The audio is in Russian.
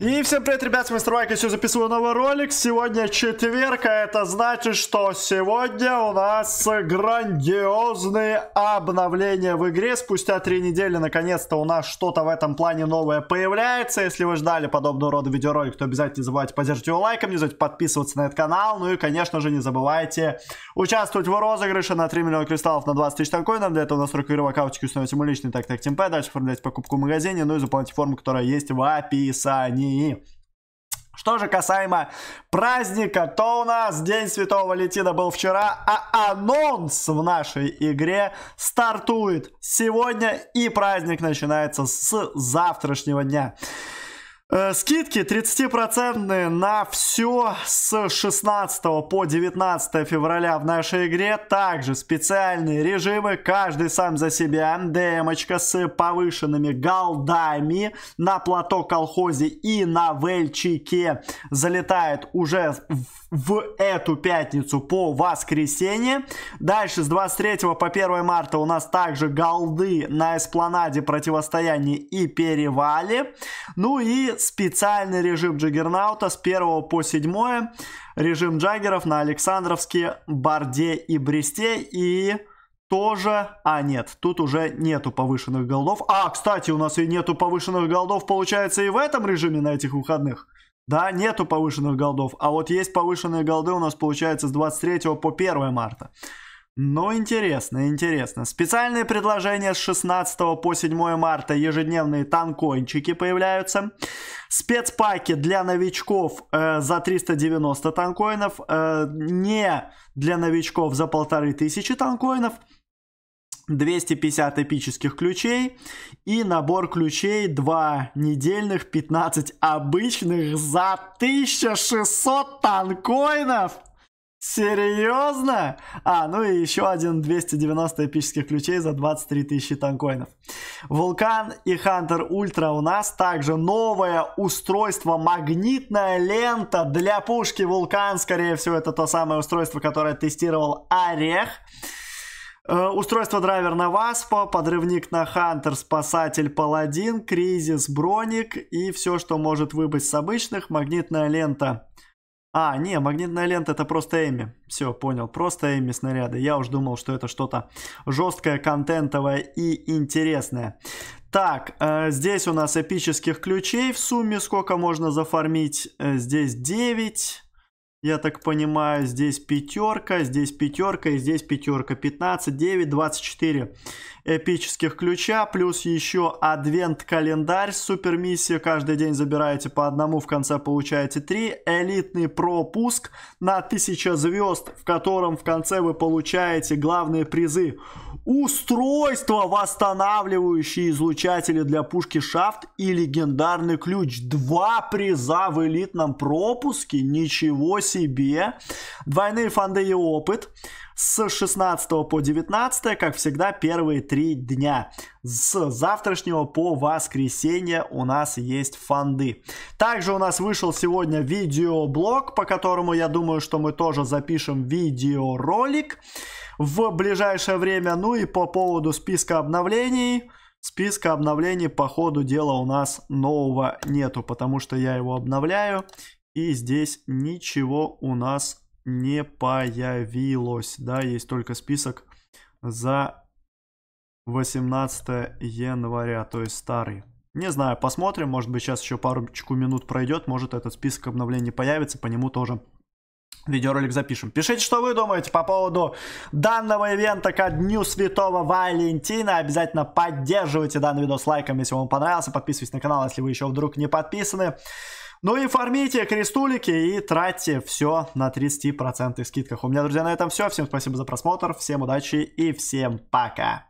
И всем привет, ребят, с вами Страйк, я сегодня записываю новый ролик. Сегодня четверг, а это значит, что сегодня у нас грандиозные обновления в игре. Спустя три недели, наконец-то, у нас что-то в этом плане новое появляется. Если вы ждали подобного рода видеоролик, то обязательно не забывайте поддерживать его лайком, не забывайте подписываться на этот канал. Ну и, конечно же, не забывайте участвовать в розыгрыше на 3 миллиона кристаллов на 20 тысяч танкоинов. Для этого настройка игрового каучики установите ему личный так так темпе, дальше оформлять покупку в магазине, ну и заполнять форму, которая есть в описании. СМИ. Что же касаемо праздника, то у нас День Святого Летина был вчера, а анонс в нашей игре стартует сегодня и праздник начинается с завтрашнего дня. Э, скидки 30% на все с 16 по 19 февраля в нашей игре. Также специальные режимы, каждый сам за себя. ДМочка с повышенными голдами на плато колхозе и на вельчике залетает уже в, эту пятницу по воскресенье. Дальше с 23 по 1 марта у нас также голды на эспланаде противостояние и перевале. Ну и специальный режим Джаггернаута с 1 по 7. Режим Джаггеров на Александровске, Борде и Бресте. И тоже... А, нет, тут уже нету повышенных голдов. А, кстати, у нас и нету повышенных голдов, получается, и в этом режиме на этих выходных. Да, нету повышенных голдов. А вот есть повышенные голды у нас, получается, с 23 по 1 марта. Но ну, интересно, интересно. Специальные предложения с 16 по 7 марта ежедневные танкончики появляются. Спецпаки для новичков э, за 390 танкоинов. Э, не для новичков за 1500 танкоинов. 250 эпических ключей и набор ключей 2 недельных, 15 обычных за 1600 танкоинов. Серьезно? А, ну и еще один 290 эпических ключей за 23 тысячи танкоинов. Вулкан и Хантер Ультра у нас также новое устройство, магнитная лента для пушки Вулкан. Скорее всего, это то самое устройство, которое тестировал Орех. Э, устройство драйвер на Васпа, подрывник на Хантер, спасатель Паладин, кризис, броник и все, что может выбыть с обычных. Магнитная лента а, не, магнитная лента это просто Эми. Все, понял, просто Эми снаряды. Я уж думал, что это что-то жесткое, контентовое и интересное. Так, э, здесь у нас эпических ключей в сумме. Сколько можно зафармить? Э, здесь 9. Я так понимаю, здесь пятерка, здесь пятерка и здесь пятерка. 15, 9, 24 эпических ключа. Плюс еще адвент-календарь, супер миссия. Каждый день забираете по одному, в конце получаете три. Элитный пропуск на 1000 звезд, в котором в конце вы получаете главные призы. Устройство, восстанавливающие излучатели для пушки шафт и легендарный ключ. Два приза в элитном пропуске. Ничего себе себе. Двойные фанды и опыт с 16 по 19, как всегда, первые три дня. С завтрашнего по воскресенье у нас есть фанды. Также у нас вышел сегодня видеоблог, по которому я думаю, что мы тоже запишем видеоролик в ближайшее время. Ну и по поводу списка обновлений. Списка обновлений по ходу дела у нас нового нету, потому что я его обновляю и здесь ничего у нас не появилось. Да, есть только список за 18 января, то есть старый. Не знаю, посмотрим, может быть сейчас еще парочку минут пройдет, может этот список обновлений появится, по нему тоже видеоролик запишем. Пишите, что вы думаете по поводу данного ивента ко Дню Святого Валентина. Обязательно поддерживайте данный видос лайком, если вам понравился. Подписывайтесь на канал, если вы еще вдруг не подписаны. Ну и фармите крестулики и тратьте все на 30% скидках. У меня, друзья, на этом все. Всем спасибо за просмотр, всем удачи и всем пока.